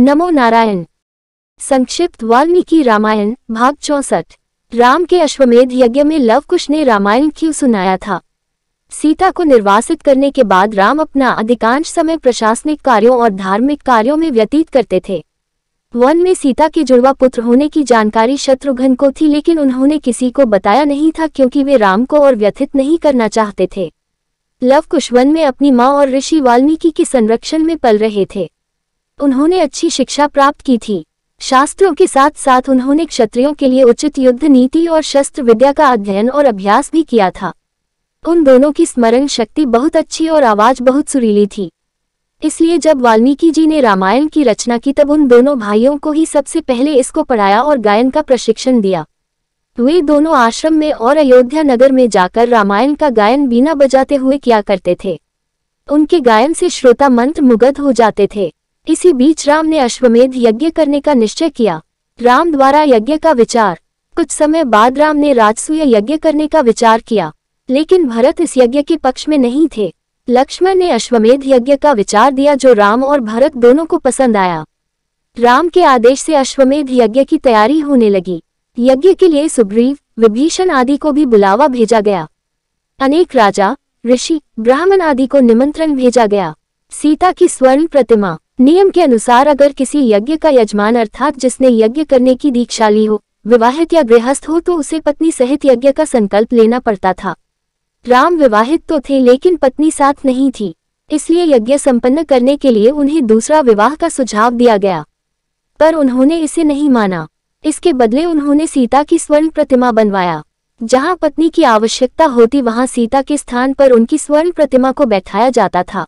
नमो नारायण संक्षिप्त वाल्मीकि रामायण भाग चौसठ राम के अश्वमेध यज्ञ में लवकुश ने रामायण क्यों सुनाया था सीता को निर्वासित करने के बाद राम अपना अधिकांश समय प्रशासनिक कार्यों और धार्मिक कार्यों में व्यतीत करते थे वन में सीता के जुड़वा पुत्र होने की जानकारी शत्रुघ्न को थी लेकिन उन्होंने किसी को बताया नहीं था क्योंकि वे राम को और व्यथित नहीं करना चाहते थे लवकुश वन में अपनी माँ और ऋषि वाल्मीकि के संरक्षण में पल रहे थे उन्होंने अच्छी शिक्षा प्राप्त की थी शास्त्रों के साथ साथ उन्होंने क्षत्रियों के लिए उचित युद्ध नीति और शस्त्र विद्या का अध्ययन और अभ्यास भी किया था उन दोनों की स्मरण शक्ति बहुत अच्छी और आवाज बहुत सुरीली थी इसलिए जब वाल्मीकि जी ने रामायण की रचना की तब उन दोनों भाइयों को ही सबसे पहले इसको पढ़ाया और गायन का प्रशिक्षण दिया वे दोनों आश्रम में और अयोध्या नगर में जाकर रामायण का गायन बिना बजाते हुए किया करते थे उनके गायन से श्रोता मंत्र मुगध हो जाते थे इसी बीच राम ने अश्वमेध यज्ञ करने का निश्चय किया राम द्वारा यज्ञ का विचार कुछ समय बाद राम ने राजसूय यज्ञ करने का विचार किया लेकिन भरत इस यज्ञ के पक्ष में नहीं थे लक्ष्मण ने अश्वमेध यज्ञ का विचार दिया जो राम और भरत दोनों को पसंद आया राम के आदेश से अश्वमेध यज्ञ की तैयारी होने लगी यज्ञ के लिए सुग्रीव विभीषण आदि को भी बुलावा भेजा गया अनेक राजा ऋषि ब्राह्मण आदि को निमंत्रण भेजा गया सीता की स्वर्ण प्रतिमा नियम के अनुसार अगर किसी यज्ञ का यजमान अर्थात जिसने यज्ञ करने की दीक्षा ली हो विवाहित या गृहस्थ हो तो उसे पत्नी सहित यज्ञ का संकल्प लेना पड़ता था राम विवाहित तो थे लेकिन पत्नी साथ नहीं थी इसलिए यज्ञ संपन्न करने के लिए उन्हें दूसरा विवाह का सुझाव दिया गया पर उन्होंने इसे नहीं माना इसके बदले उन्होंने सीता की स्वर्ण प्रतिमा बनवाया जहां पत्नी की आवश्यकता होती वहां सीता के स्थान पर उनकी स्वर्ण प्रतिमा को बैठाया जाता था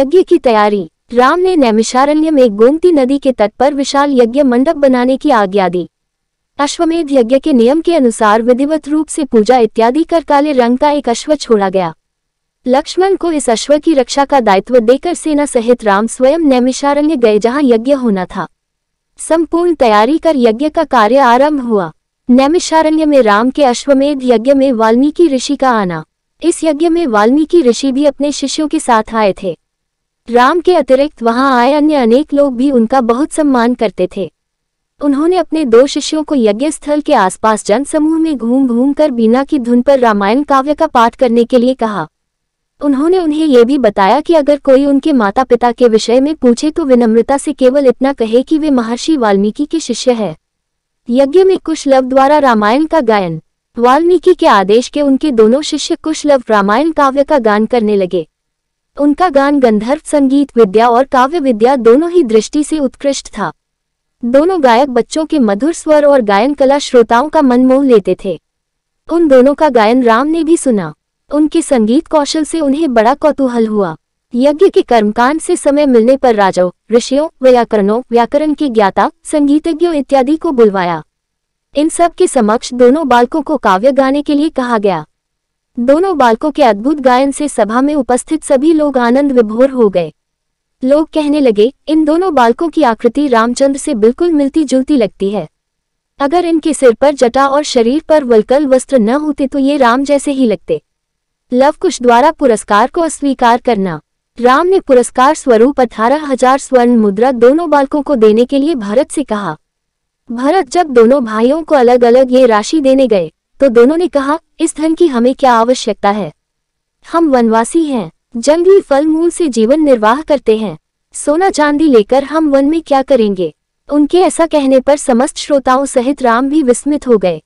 यज्ञ की तैयारी राम ने नैमिषारण्य में गोमती नदी के तट पर विशाल यज्ञ मंडप बनाने की आज्ञा दी अश्वमेध यज्ञ के नियम के अनुसार विधिवत रूप से पूजा इत्यादि कर काले रंग का एक अश्व छोड़ा गया लक्ष्मण को इस अश्व की रक्षा का दायित्व देकर सेना सहित राम स्वयं नैमिषारण्य गए जहां यज्ञ होना था संपूर्ण तैयारी कर यज्ञ का कार्य आरंभ हुआ नैमिषारण्य में राम के अश्वमेध यज्ञ में वाल्मीकि ऋषि का आना इस यज्ञ में वाल्मीकि ऋषि भी अपने शिष्यों के साथ आए थे राम के अतिरिक्त वहां आए अन्य अनेक लोग भी उनका बहुत सम्मान करते थे उन्होंने अपने दो शिष्यों को यज्ञ स्थल के आसपास जनसमूह में घूम घूम कर बीना की धुन पर रामायण काव्य का पाठ करने के लिए कहा उन्होंने उन्हें ये भी बताया कि अगर कोई उनके माता पिता के विषय में पूछे तो विनम्रता से केवल इतना कहे कि वे महर्षि वाल्मीकि के शिष्य हैं यज्ञ में कुशलव द्वारा रामायण का गायन वाल्मीकि के आदेश के उनके दोनों शिष्य कुशलव रामायण काव्य का गान करने लगे उनका गान गंधर्व संगीत विद्या और काव्य विद्या दोनों ही दृष्टि से उत्कृष्ट था दोनों गायक बच्चों के मधुर स्वर और गायन कला श्रोताओं का मन मोह लेते थे उन दोनों का गायन राम ने भी सुना उनके संगीत कौशल से उन्हें बड़ा कौतूहल हुआ यज्ञ के कर्मकांड से समय मिलने पर राजाओं ऋषियों व्याकरणों व्याकरण के ज्ञाता संगीतज्ञों इत्यादि को बुलवाया इन सब के समक्ष दोनों बालकों को काव्य गाने के लिए कहा गया दोनों बालकों के अद्भुत गायन से सभा में उपस्थित सभी लोग आनंद विभोर हो गए लोग कहने लगे इन दोनों बालकों की आकृति रामचंद्र से बिल्कुल मिलती जुलती लगती है अगर इनके सिर पर जटा और शरीर पर वलकल वस्त्र न होते तो ये राम जैसे ही लगते लव कुश द्वारा पुरस्कार को अस्वीकार करना राम ने पुरस्कार स्वरूप अठारह हजार स्वर्ण मुद्रा दोनों बालकों को देने के लिए भरत से कहा भरत जब दोनों भाइयों को अलग अलग ये राशि देने गए तो दोनों ने कहा इस धन की हमें क्या आवश्यकता है हम वनवासी हैं जंगली फल मूल से जीवन निर्वाह करते हैं सोना चांदी लेकर हम वन में क्या करेंगे उनके ऐसा कहने पर समस्त श्रोताओं सहित राम भी विस्मित हो गए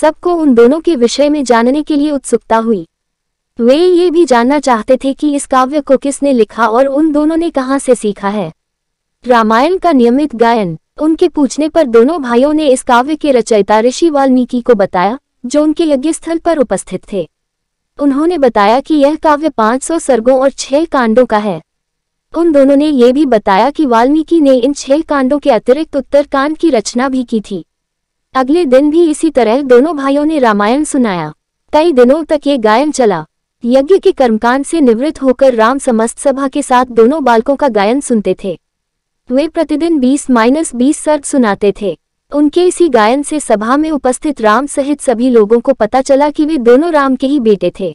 सबको उन दोनों के विषय में जानने के लिए उत्सुकता हुई वे ये भी जानना चाहते थे कि इस काव्य को किसने लिखा और उन दोनों ने कहां से सीखा है रामायण का नियमित गायन उनके पूछने पर दोनों भाइयों ने इस काव्य के रचयिता ऋषि वाल्मीकि को बताया जो उनके यज्ञ स्थल पर उपस्थित थे उन्होंने बताया कि यह काव्य 500 सर्गों और छह कांडों का है उन दोनों ने यह भी बताया कि वाल्मीकि ने इन छह कांडों के अतिरिक्त उत्तर कांड की रचना भी की थी अगले दिन भी इसी तरह दोनों भाइयों ने रामायण सुनाया कई दिनों तक ये गायन चला यज्ञ के कर्मकांड से निवृत्त होकर राम समस्त सभा के साथ दोनों बालकों का गायन सुनते थे वे प्रतिदिन 20 माइनस बीस सर्ग सुनाते थे उनके इसी गायन से सभा में उपस्थित राम सहित सभी लोगों को पता चला कि वे दोनों राम के ही बेटे थे